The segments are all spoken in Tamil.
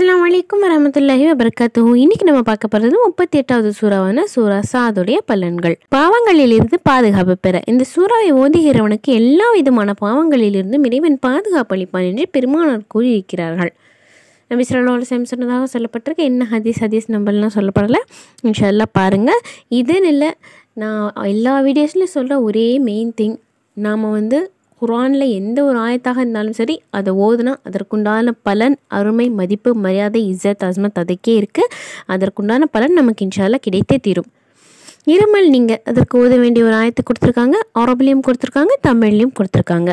அஸ்லாம் வலைக்கம் வரமத்துல்லாஹி வபர்காத்து இன்னைக்கு நம்ம பார்க்க போகிறது முப்பத்தி எட்டாவது சூறாவான சூறா சாதுடைய பலன்கள் பாவங்களிலிருந்து பாதுகாப்பு பெற இந்த சூறாவை ஓதுகிறவனுக்கு எல்லா விதமான பாவங்களிலிருந்தும் இறைவன் பாதுகாப்பு அளிப்பான் என்று பெருமானார் கூறியிருக்கிறார்கள் நபி சொல்லா அலுவலம் சொன்னதாக சொல்லப்பட்டிருக்கு என்ன ஹதீஸ் ஹதீஸ் நம்பர்லாம் சொல்லப்படலை இன்ஷால்லாம் பாருங்கள் இதுன்னு இல்லை நான் எல்லா வீடியோஸ்லையும் சொல்கிற ஒரே மெயின் திங் நாம் வந்து குரானில் எந்த ஒரு ஆயத்தாக இருந்தாலும் சரி அதை ஓதுனா அதற்குண்டான பலன் அருமை மதிப்பு மரியாதை இஸ்ஸத் அஸ்மத் அதுக்கே இருக்குது அதற்குண்டான பலன் நமக்கு இன்ஷால்லாம் கிடைத்தே தீரும் இருமல் நீங்கள் அதற்கு ஓத வேண்டிய ஒரு ஆயத்தை கொடுத்துருக்காங்க அரபிலையும் கொடுத்துருக்காங்க தமிழ்லையும் கொடுத்துருக்காங்க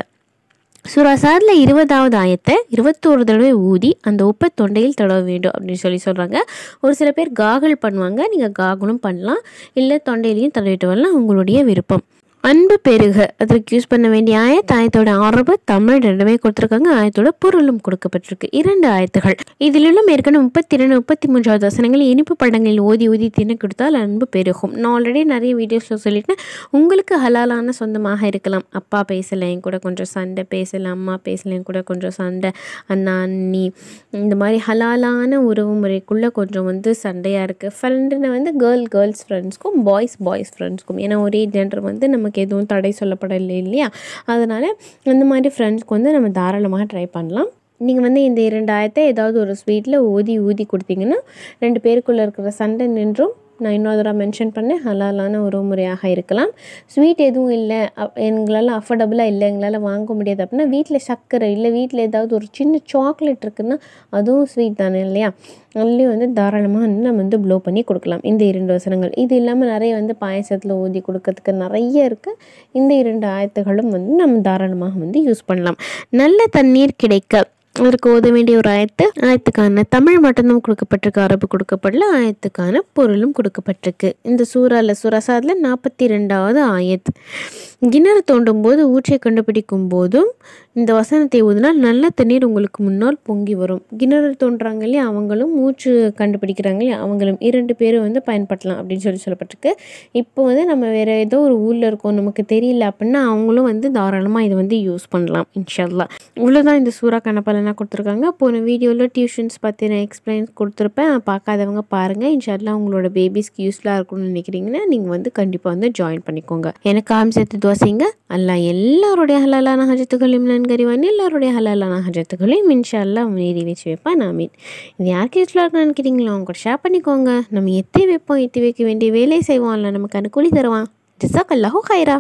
சுராசாரில் இருபதாவது ஆயத்தை இருபத்தோரு தடவை ஊதி அந்த உப்பை தொண்டையில் தடவ வேண்டும் அப்படின்னு சொல்லி சொல்கிறாங்க ஒரு சில பேர் காகல் பண்ணுவாங்க நீங்கள் காகலும் பண்ணலாம் இல்லை தொண்டையிலையும் தடவிட்டு வரலாம் உங்களுடைய விருப்பம் அன்பு பெருக அதற்கு யூஸ் பண்ண வேண்டிய ஆயத் ஆயத்தோட ஆரம்பு தமிழ் ரெண்டுமே கொடுத்துருக்காங்க ஆயத்தோட பொருளும் கொடுக்கப்பட்டிருக்கு இரண்டு ஆயத்துகள் இதிலுள்ள மேற்கனவே முப்பத்தி இரண்டு முப்பத்தி மூன்றாவது வசனங்கள் இனிப்பு படங்களில் ஓதி ஓதி தின்னு கொடுத்தால் அன்பு பெருகும் நான் ஆல்ரெடி நிறைய வீடியோஸில் சொல்லிட்டேன் உங்களுக்கு ஹலாலான சொந்தமாக இருக்கலாம் அப்பா பேசலை என் கூட கொஞ்சம் சண்டை பேசலை அம்மா பேசலை என் கூட கொஞ்சம் சண்டை அண்ணா அண்ணி இந்த மாதிரி ஹலாலான உறவு முறைக்குள்ளே கொஞ்சம் வந்து சண்டையாக இருக்குது ஃப்ரெண்டுன்னு வந்து கேர்ள் கேர்ள்ஸ் ஃப்ரெண்ட்ஸ்க்கும் பாய்ஸ் பாய்ஸ் ஃப்ரெண்ட்ஸ்க்கும் ஏன்னா ஒரே ஜென்டர் வந்து நம்ம நமக்கு எதுவும் தடை சொல்லப்படலை இல்லையா அதனால் அந்த மாதிரி ஃப்ரெண்ட்ஸ்க்கு வந்து நம்ம தாராளமாக ட்ரை பண்ணலாம் நீங்கள் வந்து இந்த இரண்டாயிரத்தை ஏதாவது ஒரு ஸ்வீட்டில் ஊதி ஊதி கொடுத்தீங்கன்னா ரெண்டு பேருக்குள்ளே இருக்கிற சண்டை நின்றும் நான் இன்னொரு தடவை மென்ஷன் பண்ணேன் ஹலாலான ஒரு முறையாக இருக்கலாம் ஸ்வீட் எதுவும் இல்லை எங்களால் அஃபோர்டபுளாக இல்லை எங்களால் வாங்க முடியாது அப்படின்னா வீட்டில் சர்க்கரை இல்லை வீட்டில் ஏதாவது ஒரு சின்ன சாக்லேட் இருக்குதுன்னா அதுவும் ஸ்வீட் தானே இல்லையா அதுலேயும் வந்து தாராளமாக வந்து நம்ம வந்து ப்ளோ பண்ணி கொடுக்கலாம் இந்த இரண்டு வசனங்கள் இது இல்லாமல் நிறைய வந்து பாயசத்தில் ஊதி கொடுக்கறதுக்கு நிறைய இருக்குது இந்த இரண்டு ஆயத்துகளும் வந்து நம்ம தாராளமாக வந்து யூஸ் பண்ணலாம் நல்ல தண்ணீர் கிடைக்க இதற்கு ஓத வேண்டிய ஒரு ஆயத்து ஆயத்துக்கான தமிழ் மட்டும்தான் கொடுக்கப்பட்டிருக்கு அரபு கொடுக்கப்படல ஆயத்துக்கான பொருளும் கொடுக்கப்பட்டிருக்கு இந்த சூறால சுரசாதில் நாற்பத்தி ரெண்டாவது ஆயத்து கிணறு தோண்டும் போது ஊற்றை கண்டுபிடிக்கும் போதும் இந்த வசனத்தை ஊதினால் நல்ல தண்ணீர் உங்களுக்கு முன்னால் பொங்கி வரும் கிணறு தோன்றாங்க இல்லையா அவங்களும் ஊற்று கண்டுபிடிக்கிறாங்க இல்லையா அவங்களும் இரண்டு பேரும் வந்து பயன்படுத்தலாம் அப்படின்னு சொல்லி சொல்லப்பட்டிருக்கு இப்போ வந்து நம்ம வேறு ஏதோ ஒரு ஊரில் இருக்கோம் நமக்கு தெரியல அப்படின்னா அவங்களும் வந்து தாராளமாக இதை வந்து யூஸ் பண்ணலாம் இவ்வளோ தான் இந்த சூறா கணப்பலனா கொடுத்துருக்காங்க போன வீடியோவில் டியூஷன்ஸ் பற்றி நான் எக்ஸ்பிளைன்ஸ் கொடுத்துருப்பேன் பார்க்காதவங்க பாருங்கள் இன்ஷால்லா உங்களோட பேபிஸ்க்கு யூஸ்ஃபுல்லாக இருக்கும்னு நினைக்கிறீங்கன்னா நீங்கள் வந்து கண்டிப்பாக வந்து ஜாயின் பண்ணிக்கோங்க எனக்கு ஆம்சத்து ದುಆಸಿಂಗ அல்லா எல்லோருடைய ಹಲಾಲಾನ ಹಜತುಗಳೆಂ ನನ್ಗರಿವನ್ எல்லாருடைய ஹலாலான ஹஜத்துகளையும் இன்ஷா அல்லா நீதி வச்சு வைப்பேன் நான் மீன் இது யாருக்கு வீட்டில் இருக்க நினைக்கிறீங்களோ அவங்க கூட ஷேர் பண்ணிக்கோங்க நம்ம எத்தி வைப்போம் எத்தி வைக்க வேண்டிய வேலையை செய்வோம் இல்லை நமக்கு அனுகூலி தருவான் ஜிசா கல்லாஹோ ஹைரா